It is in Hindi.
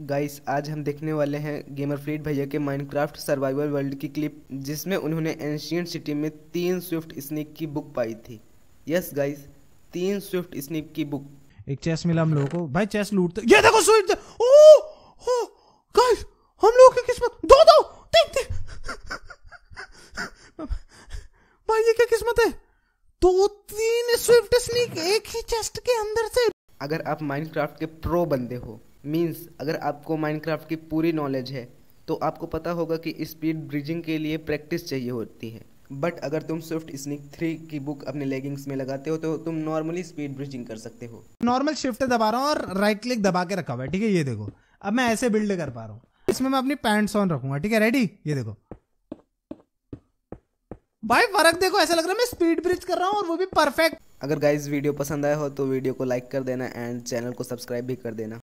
गाइस आज हम देखने वाले हैं गेमर फ्लीट भैया के माइनक्राफ्ट सर्वाइवल वर्ल्ड की क्लिप जिसमें उन्होंने एंशियंट सिटी में तीन स्विफ्ट स्निक की बुक पाई थी यस गाइस तीन स्विफ्ट स्निक की बुक एक चेस मिला हम लोगों को भाई चेस लूटते ये देखो स्विफ्ट ओ हो गाइस हम लोगों की किस्मत दो दो तीन तीन भाई ये क्या किस्मत है दो तीन स्विफ्ट स्निक एक ही चेस्ट के अंदर से अगर आप माइनक्राफ्ट के प्रो बंदे हो मीन्स अगर आपको माइनक्राफ्ट की पूरी नॉलेज है तो आपको पता होगा कि स्पीड ब्रिजिंग के लिए प्रैक्टिस चाहिए होती है बट अगर तुम स्विफ्ट स्निक थ्री की बुक अपने लेगिंग्स में लगाते हो तो तुम नॉर्मली स्पीड ब्रिजिंग कर सकते हो नॉर्मल शिफ्ट दबा रहा हूँ और राइट क्लिक दबा के रखा हुआ है ठीक है ये देखो अब मैं ऐसे बिल्ड कर पा रहा हूँ इसमें मैं अपनी पैंट्स ऑन रखूंगा ठीक है रेडी ये देखो भाई फर्क देखो ऐसा लग रहा है मैं स्पीड ब्रिज कर रहा हूँ और वो भी परफेक्ट अगर गाइज वीडियो पसंद आया हो तो वीडियो को लाइक कर देना एंड चैनल को सब्सक्राइब भी कर देना